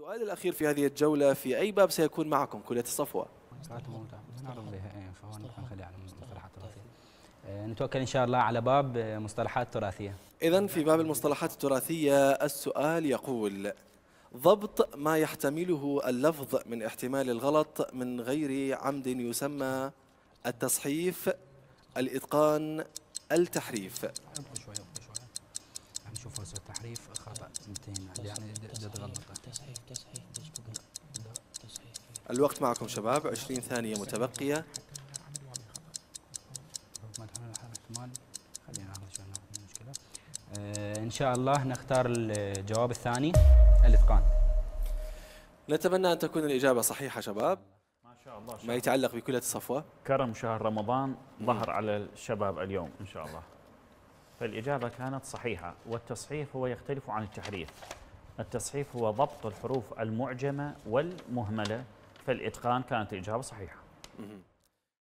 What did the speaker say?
السؤال الأخير في هذه الجولة في أي باب سيكون معكم كلية الصفوة؟ إيه، إيه، نتوكل إن شاء الله على باب إيه، مصطلحات تراثية إذا في باب المصطلحات التراثية السؤال يقول ضبط ما يحتمله اللفظ من احتمال الغلط من غير عمد يسمى التصحيف الإتقان التحريف شوي شوي نشوف التحريف خطأ يعني الوقت معكم شباب 20 ثانية متبقية آه، ان شاء الله نختار الجواب الثاني الاتقان نتمنى ان تكون الاجابه صحيحه شباب ما شاء الله شاء ما يتعلق بكليه الصفوه كرم شهر رمضان ظهر على الشباب اليوم ان شاء الله فالاجابه كانت صحيحه والتصحيح هو يختلف عن التحريف التصحيح هو ضبط الحروف المعجمه والمهمله فالإتقان كانت الإجابة صحيحة